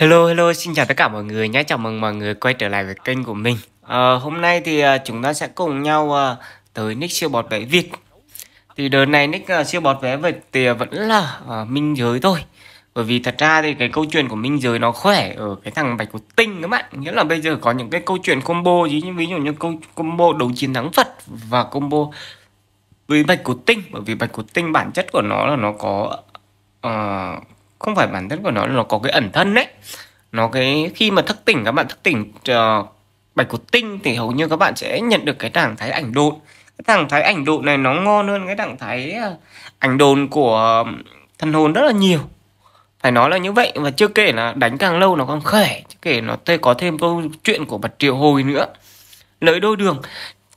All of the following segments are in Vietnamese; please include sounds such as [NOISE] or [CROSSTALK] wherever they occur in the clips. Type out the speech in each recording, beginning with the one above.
Hello hello xin chào tất cả mọi người nhé Chào mừng mọi người quay trở lại với kênh của mình à, Hôm nay thì ờ, chúng ta sẽ cùng nhau ờ, tới nick siêu bọt vé Việt Thì đợt này nick siêu bọt vé Việt thì vẫn là uh, Minh Giới thôi Bởi vì thật ra thì cái câu chuyện của Minh Giới nó khỏe ở cái thằng Bạch của Tinh các bạn Nghĩa là bây giờ có những cái câu chuyện combo gì như Ví dụ như câu combo đấu chiến thắng Phật và combo với Bạch của Tinh Bởi vì Bạch của Tinh bản chất của nó là nó có uh, không phải bản thân của nó nó có cái ẩn thân đấy nó cái khi mà thức tỉnh các bạn thức tỉnh uh, bạch cốt tinh thì hầu như các bạn sẽ nhận được cái trạng thái ảnh độn cái trạng thái ảnh độn này nó ngon hơn cái trạng thái ờ, ảnh đồn của thần hồn rất là nhiều phải nói là như vậy và chưa kể là đánh càng lâu nó còn khỏe chưa kể nó tê có thêm câu chuyện của bật triệu hồi nữa lợi đôi đường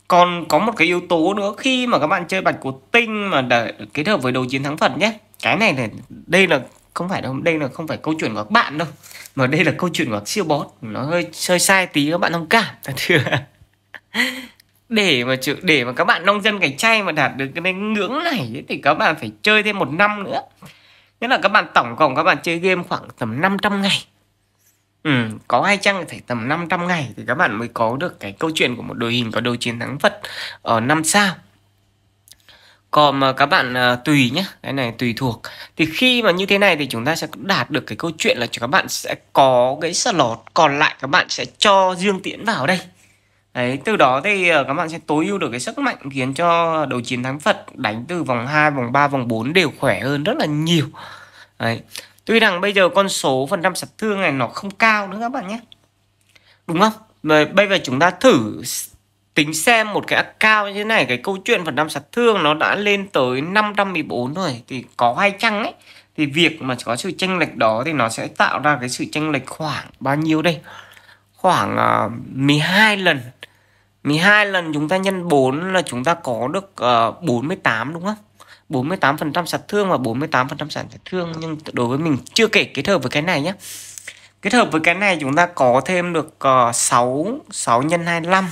còn có một cái yếu tố nữa khi mà các bạn chơi bạch của tinh mà để kết hợp với đồ chiến thắng phật nhé cái này này đây là không phải đâu đây là không phải câu chuyện của các bạn đâu mà đây là câu chuyện của các siêu bót nó hơi chơi sai tí các bạn thông cảm thật [LAUGHS] để mà để mà các bạn nông dân cạnh chay mà đạt được cái ngưỡng này thì các bạn phải chơi thêm một năm nữa nghĩa là các bạn tổng cộng các bạn chơi game khoảng tầm 500 ngày ừ, có ai chăng phải tầm 500 ngày thì các bạn mới có được cái câu chuyện của một đội hình có đầu chiến thắng vật ở năm sao còn mà các bạn uh, tùy nhé cái này tùy thuộc thì khi mà như thế này thì chúng ta sẽ đạt được cái câu chuyện là cho các bạn sẽ có cái slot còn lại các bạn sẽ cho dương tiễn vào đây Đấy, từ đó thì à, các bạn sẽ tối ưu được cái sức mạnh khiến cho đầu chiến thắng Phật đánh từ vòng 2, vòng 3, vòng 4 đều khỏe hơn rất là nhiều. Đấy. Tuy rằng bây giờ con số phần trăm sập thương này nó không cao nữa các bạn nhé. Đúng không? Bây giờ chúng ta thử tính xem một cái cao như thế này cái câu chuyện phần trăm sát thương nó đã lên tới 514 rồi thì có hai chăng ấy thì việc mà có sự chênh lệch đó thì nó sẽ tạo ra cái sự chênh lệch khoảng bao nhiêu đây khoảng uh, à, 12 lần 12 lần chúng ta nhân 4 là chúng ta có được uh, à, 48 đúng không 48% sát thương và 48% sản sát thương nhưng đối với mình chưa kể kết hợp với cái này nhé kết hợp với cái này chúng ta có thêm được uh, 6 6 nhân 25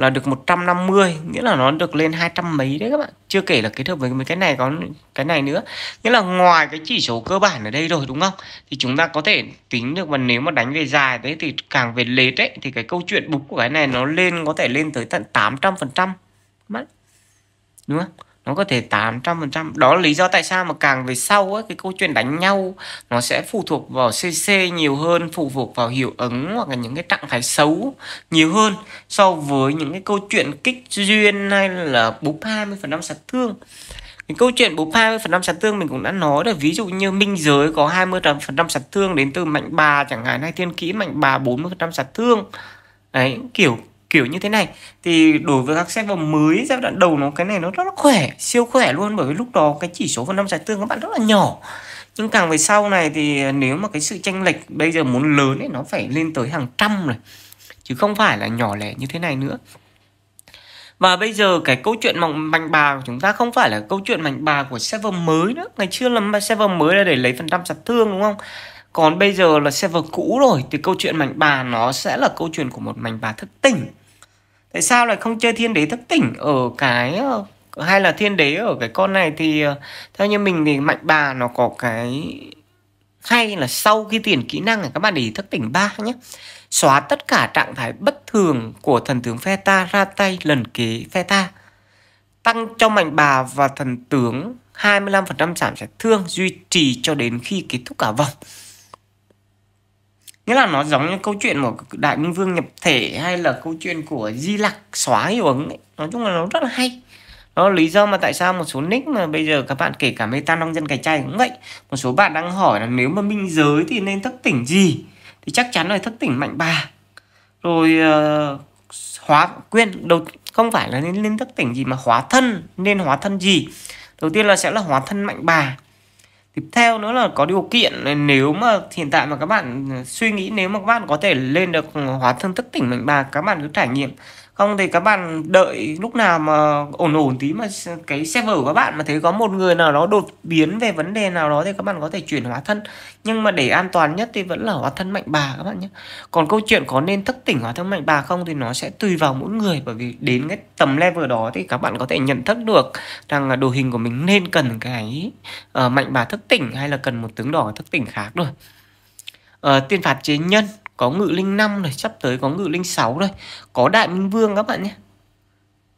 là được 150 nghĩa là nó được lên 200 mấy đấy các bạn chưa kể là kết hợp với mấy cái này có cái này nữa nghĩa là ngoài cái chỉ số cơ bản ở đây rồi đúng không thì chúng ta có thể tính được mà nếu mà đánh về dài đấy thì càng về lết đấy thì cái câu chuyện bục của cái này nó lên có thể lên tới tận 800 phần trăm đúng không nó có thể 800% đó là lý do tại sao mà càng về sau ấy, cái câu chuyện đánh nhau nó sẽ phụ thuộc vào CC nhiều hơn phụ thuộc vào hiệu ứng hoặc là những cái trạng thái xấu nhiều hơn so với những cái câu chuyện kích duyên hay là búp 20% sát thương cái câu chuyện búp 20% sát thương mình cũng đã nói là ví dụ như minh giới có 20% sát thương đến từ mạnh bà chẳng hạn hay thiên kỹ mạnh bà 40% sát thương đấy kiểu kiểu như thế này thì đối với các server mới giai đoạn đầu nó cái này nó rất là khỏe siêu khỏe luôn bởi vì lúc đó cái chỉ số phần trăm giải tương các bạn rất là nhỏ nhưng càng về sau này thì nếu mà cái sự tranh lệch bây giờ muốn lớn ấy nó phải lên tới hàng trăm rồi chứ không phải là nhỏ lẻ như thế này nữa và bây giờ cái câu chuyện mạnh, mạnh bà của chúng ta không phải là câu chuyện mạnh bà của server mới nữa ngày xưa là server mới là để lấy phần trăm sát thương đúng không còn bây giờ là server cũ rồi thì câu chuyện mạnh bà nó sẽ là câu chuyện của một mạnh bà thức tỉnh tại sao lại không chơi thiên đế thức tỉnh ở cái ờ, hay là thiên đế ở cái con này thì ờ, theo như mình thì mạnh bà nó có cái hay là sau khi tiền kỹ năng này các bạn để thức tỉnh ba nhé xóa tất cả trạng thái bất thường của thần tướng phe ta ra tay lần kế phe ta tăng cho mạnh bà và thần tướng 25% giảm sát thương duy trì cho đến khi kết thúc cả vòng nghĩa là nó giống như câu chuyện của đại minh vương nhập thể hay là câu chuyện của di lặc xóa hiệu ứng ấy. nói chung là nó rất là hay đó là lý do mà tại sao một số nick mà bây giờ các bạn kể cả meta nông dân cái chay cũng vậy một số bạn đang hỏi là nếu mà minh giới thì nên thức tỉnh gì thì chắc chắn là thức tỉnh mạnh bà rồi uh, hóa quyên đầu không phải là nên lên thức tỉnh gì mà hóa thân nên hóa thân gì đầu tiên là sẽ là hóa thân mạnh bà tiếp theo nữa là có điều kiện nếu mà hiện tại mà các bạn suy nghĩ nếu mà các bạn có thể lên được hóa thân thức tỉnh mệnh bà các bạn cứ trải nghiệm không thì các bạn đợi lúc nào mà ổn ổn tí mà cái server của các bạn mà thấy có một người nào đó đột biến về vấn đề nào đó thì các bạn có thể chuyển hóa thân nhưng mà để an toàn nhất thì vẫn là hóa thân mạnh bà các bạn nhé còn câu chuyện có nên thức tỉnh hóa thân mạnh bà không thì nó sẽ tùy vào mỗi người bởi vì đến cái tầm level đó thì các bạn có thể nhận thức được rằng là đồ hình của mình nên cần cái uh, mạnh bà thức tỉnh hay là cần một tướng đỏ thức tỉnh khác rồi uh, ờ, tiên phạt chế nhân có ngự linh 5 rồi Sắp tới có ngự linh 6 đây, Có đại minh vương các bạn nhé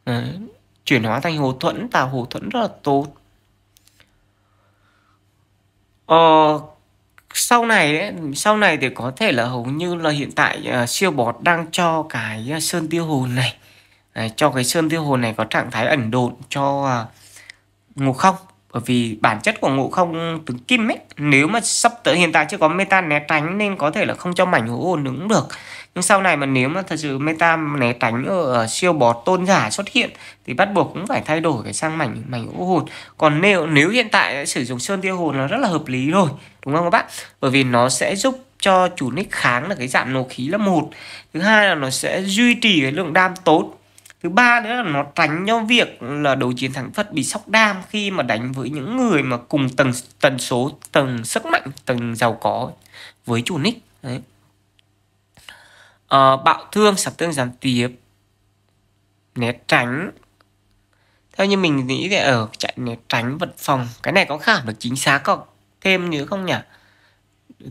Đấy. Chuyển hóa thành hồ thuẫn tạo hồ thuẫn rất là tốt Ờ sau này ấy, sau này thì có thể là hầu như là hiện tại uh, siêu bọt đang cho cái uh, sơn tiêu hồn này Đấy, cho cái sơn tiêu hồn này có trạng thái ẩn độn cho uh, ngục không bởi vì bản chất của ngộ không tướng kim ấy nếu mà sắp tới hiện tại chưa có meta né tránh nên có thể là không cho mảnh hố hồn đứng được nhưng sau này mà nếu mà thật sự meta né tránh ở siêu bọt tôn giả xuất hiện thì bắt buộc cũng phải thay đổi cái sang mảnh mảnh hố hồn còn nếu nếu hiện tại sử dụng sơn tiêu hồn là rất là hợp lý rồi đúng không các bạn bởi vì nó sẽ giúp cho chủ nick kháng là cái giảm nổ khí là một thứ hai là nó sẽ duy trì cái lượng đam tốt thứ ba nữa là nó tránh cho việc là đấu chiến thắng thất bị sóc đam khi mà đánh với những người mà cùng tầng tần số tầng sức mạnh tầng giàu có với chủ nick đấy à, bạo thương sập tương gián tiếp né tránh theo như mình nghĩ thì ở chạy né tránh vật phòng cái này có khảm được chính xác không thêm nữa không nhỉ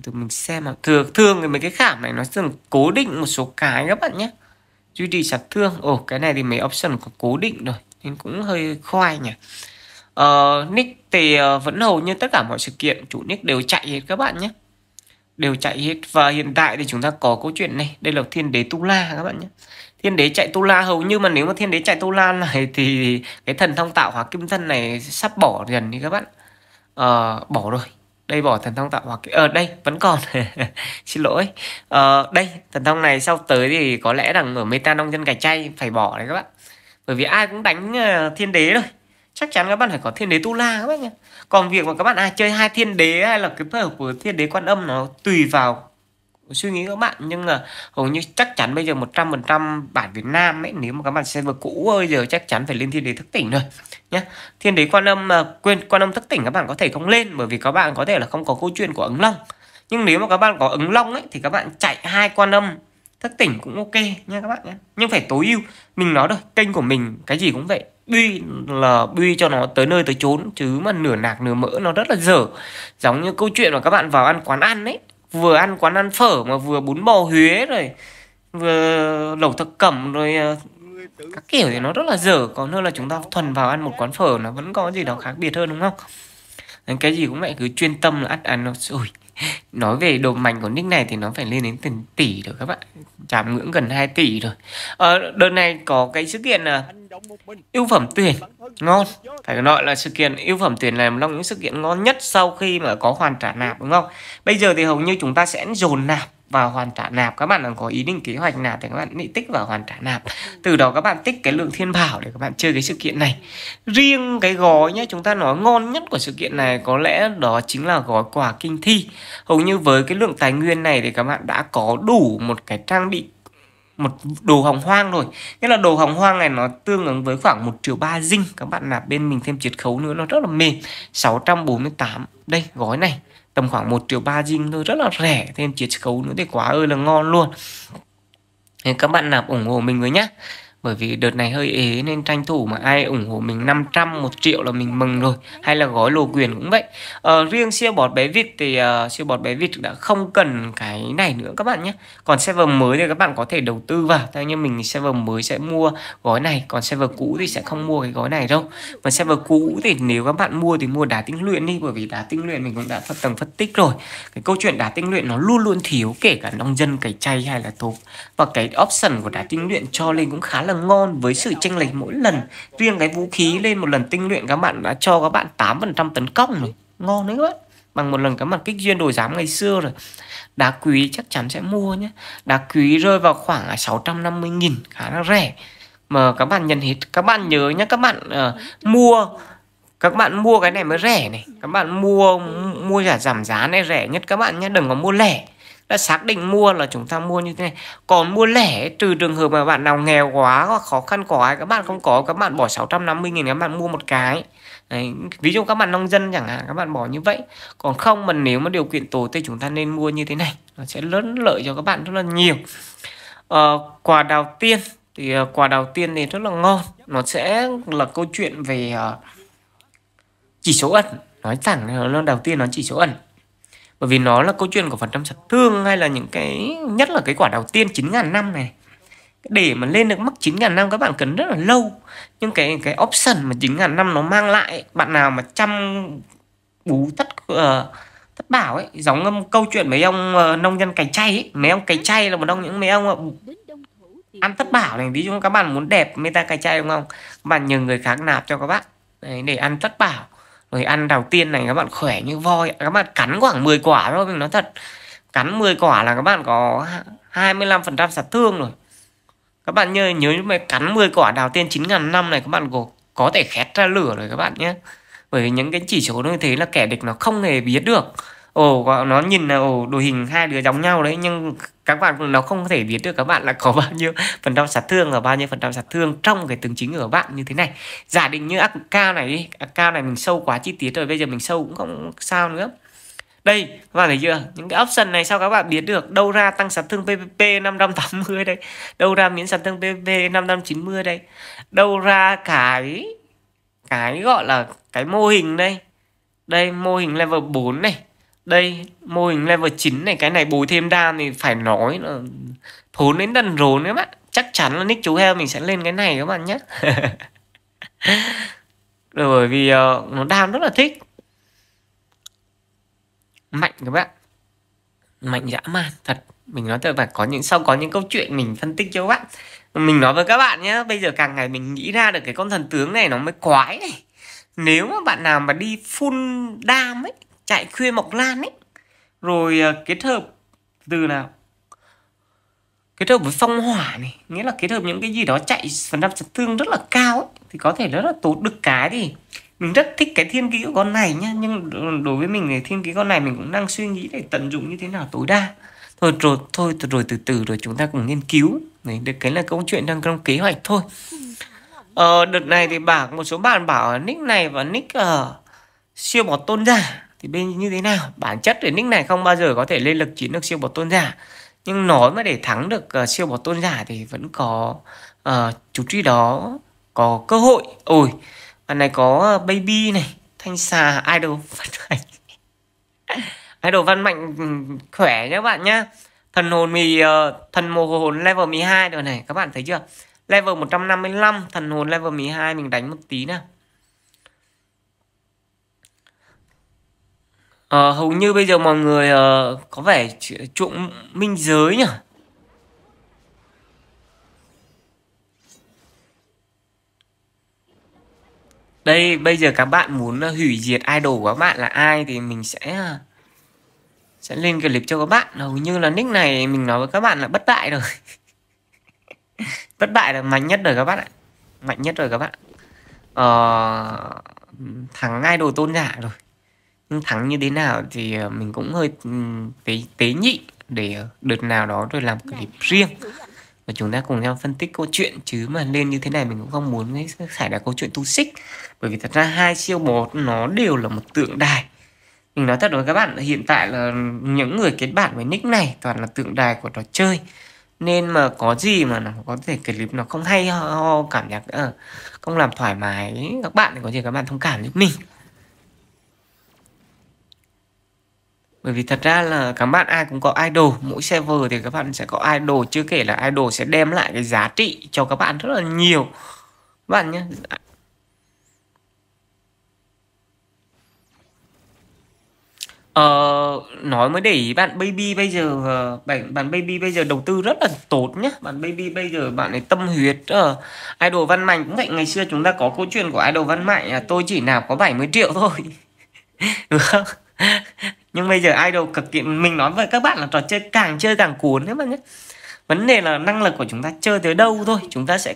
từ mình xem mà thường thường thì mấy cái khảm này nó thường cố định một số cái các bạn nhé duy trì chặt thương ồ cái này thì mấy option có cố định rồi nên cũng hơi khoai nhỉ uh, nick thì ờ, vẫn hầu như tất cả mọi sự kiện chủ nick đều chạy hết các bạn nhé đều chạy hết và hiện tại thì chúng ta có câu chuyện này đây là thiên đế tu la các bạn nhé thiên đế chạy tu la hầu như mà nếu mà thiên đế chạy tu la này [LAUGHS] thì cái thần thông tạo hóa kim thân này sắp bỏ dần đi các bạn uh, bỏ rồi đây bỏ thần thông tạo hoặc ở à, đây vẫn còn [LAUGHS] xin lỗi à, đây thần thông này sau tới thì có lẽ rằng ở meta nông dân cải chay phải bỏ đấy các bạn bởi vì ai cũng đánh ờ, thiên đế rồi chắc chắn các bạn phải có thiên đế tu la các bạn nhé còn việc mà các bạn ai à, chơi hai thiên đế hay là cái hợp của thiên đế quan âm nó tùy vào suy nghĩ các bạn nhưng là hầu như chắc chắn bây giờ 100% bản Việt Nam ấy nếu mà các bạn vừa cũ ơi giờ chắc chắn phải lên thiên đế thức tỉnh rồi nhé thiên đế quan âm mà quên quan âm thức tỉnh các bạn có thể không lên bởi vì các bạn có thể là không có câu chuyện của ứng long nhưng nếu mà các bạn có ứng long ấy thì các bạn chạy hai quan âm thức tỉnh cũng ok nha các bạn nhé nhưng phải tối ưu mình nói rồi kênh của mình cái gì cũng vậy bi là bi cho nó tới nơi tới chốn chứ mà nửa nạc nửa mỡ nó rất là dở giống như câu chuyện mà các bạn vào ăn quán ăn ấy vừa ăn quán ăn phở mà vừa bún bò huế rồi vừa lẩu thập cẩm rồi ờ, các kiểu thì nó rất là dở còn hơn là chúng ta thuần vào ăn một quán phở nó vẫn có gì đó khác biệt hơn đúng không cái gì cũng vậy cứ chuyên tâm là ăn ăn nó ôi nói về độ mạnh của nick này thì nó phải lên đến từng tỷ rồi các bạn chạm ngưỡng gần 2 tỷ rồi à, đợt này có cái sự kiện là ờ, ưu phẩm tuyển ngon phải gọi là sự kiện ưu phẩm tuyển là một trong những sự kiện ngon nhất sau khi mà có hoàn trả nạp đúng không bây giờ thì hầu như chúng ta sẽ dồn nạp vào hoàn trả nạp các bạn có ý định kế hoạch nào thì các bạn bị tích vào hoàn trả nạp từ đó các bạn tích cái lượng thiên bảo để các bạn chơi cái sự kiện này riêng cái gói nhé chúng ta nói ngon nhất của sự kiện này có lẽ đó chính là gói quà kinh thi hầu như với cái lượng tài nguyên này thì các bạn đã có đủ một cái trang bị một đồ hồng hoang rồi nghĩa là đồ hồng hoang này nó tương ứng với khoảng 1 triệu ba dinh các bạn nạp bên mình thêm chiết khấu nữa nó rất là mềm 648 đây gói này tầm khoảng 1 triệu 3 dinh thôi rất là rẻ thêm chiết khấu nữa thì quá ơi là ngon luôn các bạn nào ủng hộ mình với nhá bởi vì đợt này hơi ế nên tranh thủ mà ai ủng hộ mình 500, 1 triệu là mình mừng rồi Hay là gói lô quyền cũng vậy ờ, Riêng siêu bọt bé vịt thì uh, siêu bọt bé vịt đã không cần cái này nữa các bạn nhé Còn server mới thì các bạn có thể đầu tư vào Theo như mình thì server mới sẽ mua gói này Còn server cũ thì sẽ không mua cái gói này đâu Và server cũ thì nếu các bạn mua thì mua đá tinh luyện đi Bởi vì đá tinh luyện mình cũng đã phân tầng phân tích rồi Cái câu chuyện đá tinh luyện nó luôn luôn thiếu kể cả nông dân cày chay hay là thuộc Và cái option của đá tinh luyện cho lên cũng khá là là ngon với sự tranh lệch mỗi lần riêng cái vũ khí lên một lần tinh luyện các bạn đã cho các bạn 8% tấn công rồi ngon đấy các bằng một lần các bạn kích duyên đổi giám ngày xưa rồi đá quý chắc chắn sẽ mua nhé đá quý rơi vào khoảng 650.000 khá là rẻ mà các bạn nhận hết các bạn nhớ nhé các bạn uh, mua các bạn mua cái này mới rẻ này các bạn mua mua giả giảm giá này rẻ nhất các bạn nhé đừng có mua lẻ đã xác định mua là chúng ta mua như thế này còn mua lẻ trừ trường hợp mà bạn nào nghèo quá hoặc khó khăn quá các bạn không có các bạn bỏ 650.000 các bạn mua một cái Đấy, ví dụ các bạn nông dân chẳng hạn các bạn bỏ như vậy còn không mà nếu mà điều kiện tồi thì chúng ta nên mua như thế này nó sẽ lớn lợi cho các bạn rất là nhiều à, quà đầu tiên thì uh, quà đầu tiên thì rất là ngon nó sẽ là câu chuyện về uh, chỉ số ẩn nói thẳng là đầu tiên nó chỉ số ẩn bởi vì nó là câu chuyện của phần trăm chấn thương hay là những cái nhất là cái quả đầu tiên 9.000 năm này để mà lên được mắc 9.000 năm các bạn cần rất là lâu nhưng cái cái option mà 9.000 năm nó mang lại bạn nào mà chăm bú tất uh, ờ, thất bảo ấy giống một câu chuyện mấy ông uh, nông dân cày chay ấy. mấy ông cày chay là một trong những mấy ông uh, ăn thất bảo này ví dụ các bạn muốn đẹp meta cày chay đúng không các bạn nhờ người khác nạp cho các bạn Đấy, để ăn thất bảo rồi ăn đầu tiên này các bạn khỏe như voi Các bạn cắn khoảng 10 quả thôi Mình nói thật Cắn 10 quả là các bạn có 25% sạt thương rồi Các bạn nhớ nhớ mà cắn 10 quả đào tiên 9 ngàn năm này Các bạn có, có thể khét ra lửa rồi các bạn nhé Bởi vì những cái chỉ số như thế là kẻ địch nó không hề biết được ồ nó nhìn là ồ đội hình hai đứa giống nhau đấy nhưng các bạn nó không thể biết được các bạn là có [LAUGHS] bao nhiêu phần trăm sát thương và bao nhiêu phần trăm sát thương trong cái tướng chính của bạn như thế này giả định như AK này đi AK này mình sâu quá chi tiết rồi bây giờ mình sâu cũng không sao nữa đây các bạn thấy chưa những cái option này sao các bạn biết được đâu ra tăng sát thương PVP 580 đây đâu ra miễn sát thương PVP 590 đây đâu ra cái cái gọi là cái mô hình đây đây mô hình level 4 này đây mô hình level 9 này cái này bù thêm đam thì phải nói là thốn đến đần rốn các bạn chắc chắn là nick chú heo mình sẽ lên cái này các bạn nhé [LAUGHS] Rồi bởi vì uh, nó đam rất là thích mạnh các bạn mạnh dã man thật mình nói thật phải có những sau có những câu chuyện mình phân tích cho các bạn mình nói với các bạn nhé bây giờ càng ngày mình nghĩ ra được cái con thần tướng này nó mới quái này nếu mà bạn nào mà đi full đam ấy chạy khuya mọc lan ấy rồi ờ, kết hợp từ nào kết hợp với phong hỏa này nghĩa là kết hợp những cái gì đó chạy phần trăm chấn thương rất là cao ấy, thì có thể rất là tốt được cái thì mình rất thích cái thiên ký của con này nhá nhưng đối với mình thì thiên ký con này mình cũng đang suy nghĩ để tận dụng như thế nào tối đa thôi rồi thôi rồi từ từ rồi chúng ta cùng nghiên cứu đấy được cái là câu chuyện đang trong kế hoạch thôi ờ, đợt này thì bảo một số bạn bảo nick này và nick uh, siêu bỏ tôn giả thì bên như thế nào bản chất để nick này không bao giờ có thể lên lực chiến được siêu bột tôn giả nhưng nói mà để thắng được uh, siêu bột tôn giả thì vẫn có uh, ờ, chủ truy đó có cơ hội ôi bạn này có ờ, baby này thanh xà idol văn mạnh [LAUGHS] idol văn mạnh ừ, khỏe nhé bạn nhá thần hồn mì uh, thần mồ hồn level 12 rồi này các bạn thấy chưa level 155 thần hồn level 12 mình đánh một tí nào à, hầu như bây giờ mọi người uh, có vẻ chuộng minh giới nhỉ đây bây giờ các bạn muốn ờ, hủy diệt idol của các bạn là ai thì mình sẽ sẽ lên clip cho các bạn hầu như là nick này mình nói với các bạn là bất bại rồi [LAUGHS] bất bại là mạnh nhất rồi các bạn ạ mạnh nhất rồi các bạn ờ, thằng idol tôn giả rồi thắng như thế nào thì ờ, mình cũng hơi tế, tế nhị để ờ, đợt nào đó rồi làm clip dạ, riêng và chúng ta cùng nhau phân tích câu chuyện chứ mà lên như thế này mình cũng không muốn ấy, xảy ra câu chuyện tu xích bởi vì thật ra hai siêu bột nó đều là một tượng đài mình nói thật với các bạn hiện tại là những người kết bạn với nick này toàn là tượng đài của trò chơi nên mà có gì mà nó có thể clip nó không hay ho, ho cảm giác ờ, không làm thoải mái các bạn thì có gì các bạn thông cảm giúp mình bởi vì thật ra là các bạn ai cũng có idol mỗi server thì các bạn sẽ có idol chưa kể là idol sẽ đem lại cái giá trị cho các bạn rất là nhiều các bạn nhé Ờ, nói mới để ý bạn baby bây giờ ờ, bạn bạn baby bây giờ đầu tư rất là tốt nhé bạn baby bây giờ bạn ấy tâm huyết ờ, idol văn mạnh cũng vậy ngày xưa chúng ta có câu chuyện của idol văn mạnh là tôi chỉ nạp có 70 triệu thôi [LAUGHS] nhưng bây giờ idol cực kỳ mình nói với các bạn là trò chơi càng chơi càng cuốn đấy mà nhé vấn đề là năng lực của chúng ta chơi tới đâu thôi chúng ta sẽ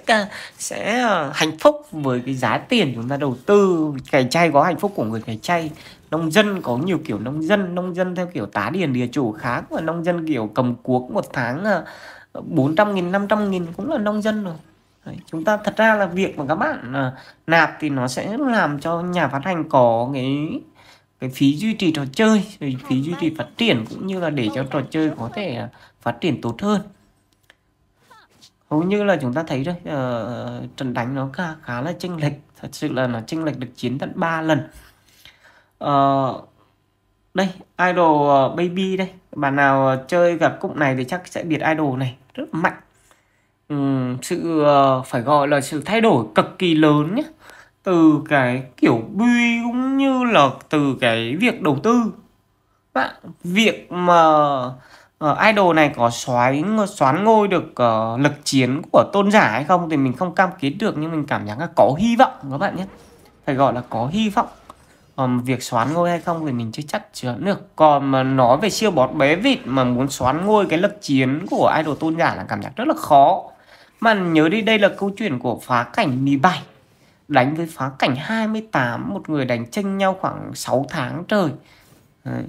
sẽ ờ, hạnh phúc với cái giá tiền chúng ta đầu tư cày chay có hạnh phúc của người cày chay nông dân có nhiều kiểu nông dân nông dân theo kiểu tá điền địa chủ khác và nông dân kiểu cầm cuốc một tháng 400 ờ, nghìn 500 nghìn cũng là nông dân rồi Đấy, chúng ta thật ra là việc mà các bạn ờ, nạp thì nó sẽ làm cho nhà phát hành có cái cái phí duy trì trò chơi phí duy trì phát triển cũng như là để cho trò chơi có thể à, phát triển tốt hơn hầu như là chúng ta thấy đấy uh, trận đánh nó khá, khá là chênh lệch thật sự là nó chênh lệch được chiến tận 3 lần uh, đây idol ờ, baby đây bạn nào chơi gặp cụm này thì chắc sẽ biết idol này rất mạnh um, sự uh, phải gọi là sự thay đổi cực kỳ lớn nhé từ cái kiểu bi cũng như là từ cái việc đầu tư bạn việc mà uh, idol này có xoáy xoán ngôi được uh, lực chiến của tôn giả hay không thì mình không cam kết được nhưng mình cảm giác là có hy vọng các bạn nhé phải gọi là có hy vọng còn việc xoán ngôi hay không thì mình chưa chắc chắn được còn mà nói về siêu bọt bé vịt mà muốn xoán ngôi cái lực chiến của idol tôn giả là cảm giác rất là khó mà nhớ đi đây là câu chuyện của phá cảnh mì bảy đánh với phá cảnh 28 một người đánh tranh nhau khoảng 6 tháng trời Đấy.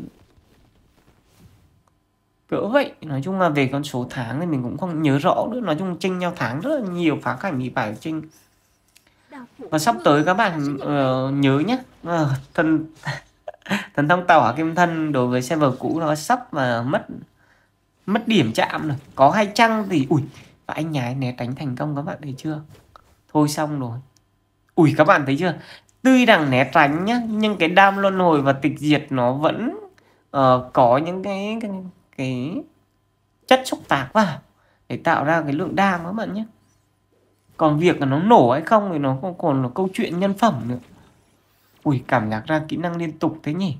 cỡ vậy nói chung là về con số tháng thì mình cũng không nhớ rõ nữa nói chung tranh nhau tháng rất là nhiều phá cảnh thì phải tranh và sắp tới các bạn uh, nhớ nhé uh, thần thần thông tàu hỏa kim thân đối với server cũ nó sắp mà mất mất điểm chạm rồi có hai trăng thì ui và anh nhái né tránh thành công các bạn thấy chưa thôi xong rồi ủi các bạn thấy chưa tuy rằng né tránh nhá nhưng cái đam luân hồi và tịch diệt nó vẫn uh, có những cái cái, cái chất xúc tác vào để tạo ra cái lượng đam các bạn nhé còn việc là nó nổ hay không thì nó còn, còn là câu chuyện nhân phẩm nữa ui cảm giác ra kỹ năng liên tục thế nhỉ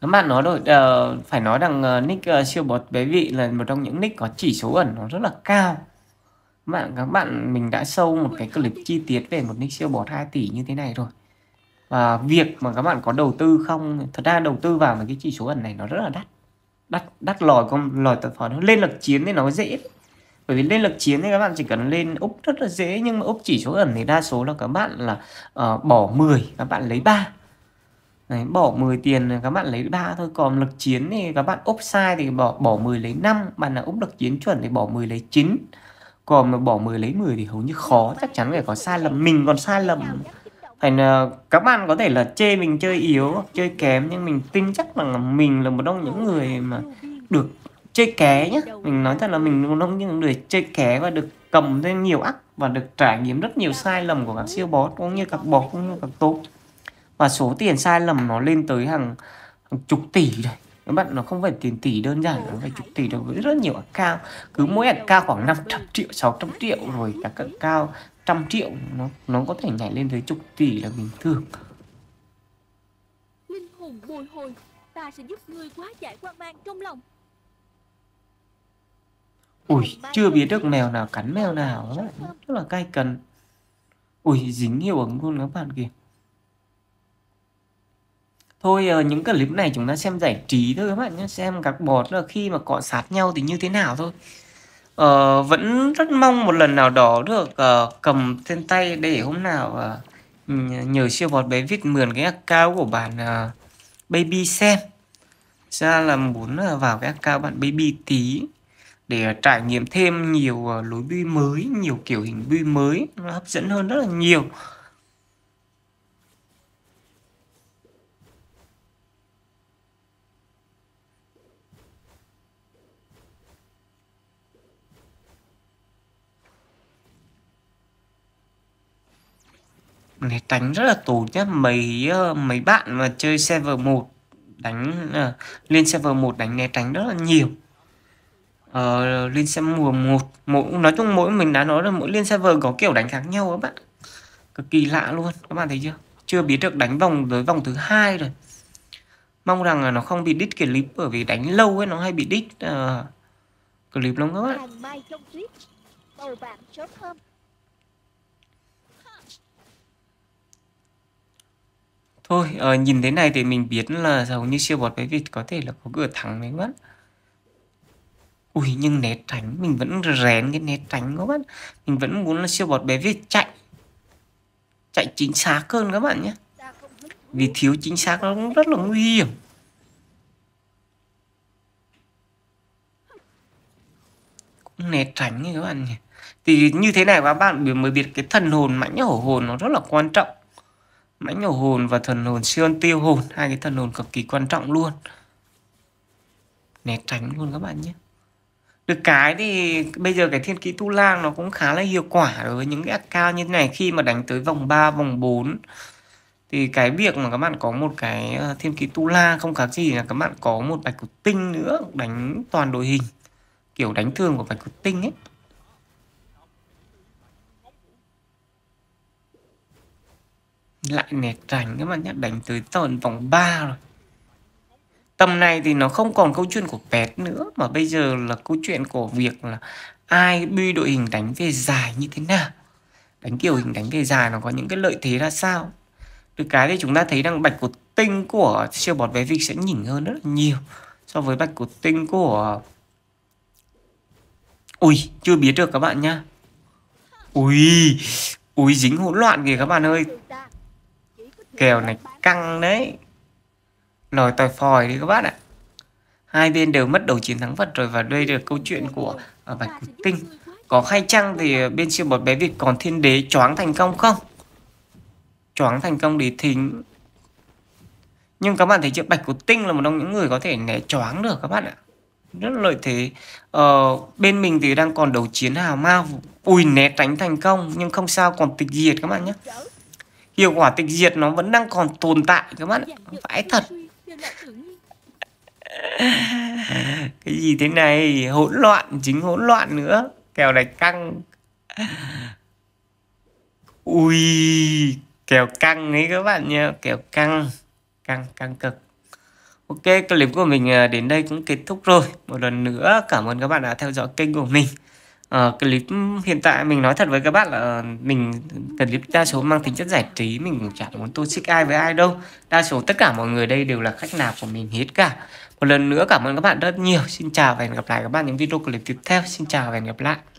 các bạn nói rồi uh, ờ, phải nói rằng uh, nick uh, siêu bột bé vị là một trong những nick có chỉ số ẩn nó rất là cao bạn vâng, các bạn mình đã sâu một cái clip chi tiết về một nick siêu bọt 2 tỷ như thế này rồi và việc mà các bạn có đầu tư không thật ra đầu tư vào một cái chỉ số ẩn này nó rất là đắt đắt đắt lòi con lòi tật phỏ nó lên lực chiến thì nó dễ bởi vì lên lực chiến thì các bạn chỉ cần lên úp rất là dễ nhưng mà úp chỉ số ẩn thì đa số là các bạn là uh, bỏ 10 các bạn lấy 3 Đấy, bỏ 10 tiền các bạn lấy 3 thôi còn lực chiến thì các bạn úp sai thì bỏ bỏ 10 lấy 5 bạn là úp lực chiến chuẩn thì bỏ 10 lấy 9 còn mà bỏ 10 lấy 10 thì hầu như khó chắc chắn phải có sai lầm mình còn sai lầm phải là ờ, các bạn có thể là chê mình chơi yếu chơi kém nhưng mình tin chắc rằng là mình là một trong những người mà được chơi ké nhá mình nói thật là mình một trong những người chơi ké và được cầm thêm nhiều ác và được trải nghiệm rất nhiều sai lầm của các siêu boss cũng như các boss cũng như các tốt và số tiền sai lầm nó lên tới hàng, hàng chục tỷ rồi các bạn nó không phải tiền tỷ đơn giản nó phải chục tỷ đâu với rất nhiều cao cứ mỗi cao khoảng 500 triệu 600 triệu rồi là cận cao trăm triệu nó nó có thể nhảy lên tới chục tỷ là bình thường linh hồn bồi hồi ta sẽ giúp ngươi quá giải quan mang trong lòng ui chưa biết được mèo nào cắn mèo nào đó. rất là cay cần ui dính hiệu ứng luôn các bạn kìa thôi ờ, những clip này chúng ta xem giải trí thôi các bạn nhé xem các bọt là khi mà cọ sát nhau thì như thế nào thôi ờ, vẫn rất mong một lần nào đó được uh, cầm trên tay để hôm nào uh, nhờ siêu bọt bé viết mượn cái account của bạn uh, baby xem ra là muốn uh, vào cái account bạn baby tí để trải nghiệm thêm nhiều lối bi mới nhiều kiểu hình bi mới nó hấp dẫn hơn rất là nhiều này đánh rất là tù nhá mấy ờ, mấy bạn mà chơi server 1 đánh uh, lên server 1 đánh né tránh rất là nhiều uh, lên xem mùa 1 mỗi nói chung mỗi mình đã nói là mỗi lên server có kiểu đánh khác nhau các bạn cực kỳ lạ luôn các bạn thấy chưa chưa biết được đánh vòng tới vòng thứ hai rồi mong rằng là nó không bị đít clip bởi vì đánh lâu ấy nó hay bị đít uh, clip lắm các bạn Thôi, à, nhìn thế này thì mình biết là hầu như siêu bọt bé vịt có thể là có cửa thắng đấy các bạn. Ui, nhưng né tránh, mình vẫn rén cái né tránh các bạn. Mình vẫn muốn là siêu bọt bé vịt chạy. Chạy chính xác hơn các bạn nhé. Dạ, Vì thiếu chính xác nó cũng rất là nguy hiểm. Cũng né tránh như các bạn nhỉ. Thì như thế này các bạn mới biết cái thần hồn mạnh hổ hồn nó rất là quan trọng mãnh hổ hồn và thần hồn siêu tiêu hồn hai cái thần hồn cực kỳ quan trọng luôn né tránh luôn các bạn nhé được cái thì bây giờ cái thiên kỹ tu lang nó cũng khá là hiệu quả đối với những cái cao như thế này khi mà đánh tới vòng 3, vòng 4 thì cái việc mà các bạn có một cái ờ, thiên kỹ tu la không khác gì là các bạn có một bạch cục tinh nữa đánh toàn đội hình kiểu đánh thường của bạch cục tinh ấy lại nẹt rành các bạn nhé đánh tới tận vòng 3 rồi tầm này thì nó không còn câu chuyện của pet nữa mà bây giờ là câu chuyện của việc là ai bi đội hình đánh về dài như thế nào đánh kiểu hình đánh về dài nó có những cái lợi thế ra sao Từ cái thì chúng ta thấy rằng bạch cột tinh của siêu bọt vé vịt sẽ nhỉnh hơn rất là nhiều so với bạch cột tinh của ui chưa biết được các bạn nhá ui ui dính hỗn loạn kìa các bạn ơi kèo này căng đấy lòi tòi phòi đi các bác ạ hai bên đều mất đầu chiến thắng vật rồi và đây là câu chuyện của à, bạch cử tinh có khai chăng thì bên siêu bột bé việt còn thiên đế choáng thành công không choáng thành công thì thính nhưng các bạn thấy chưa bạch của tinh là một trong những người có thể né choáng được các bạn ạ rất lợi thế ờ, bên mình thì đang còn đầu chiến hào ma ui né tránh thành công nhưng không sao còn tịch diệt các bạn nhé hiệu quả tịch diệt nó vẫn đang còn tồn tại các bạn vãi thật cái gì thế này hỗn loạn chính hỗn loạn nữa kèo này căng ui kèo căng ấy các bạn nhé kèo căng căng căng cực ok clip của mình à, đến đây cũng kết thúc rồi một lần nữa cảm ơn các bạn đã theo dõi kênh của mình uh, clip hiện tại mình nói thật với các bạn là ờ, mình clip đa số mang tính chất giải trí mình cũng chẳng muốn tô xích ai với ai đâu đa số tất cả mọi người đây đều là khách nào của mình hết cả một lần nữa cảm ơn các bạn rất nhiều xin chào và hẹn gặp lại các bạn những video clip tiếp theo xin chào và hẹn gặp lại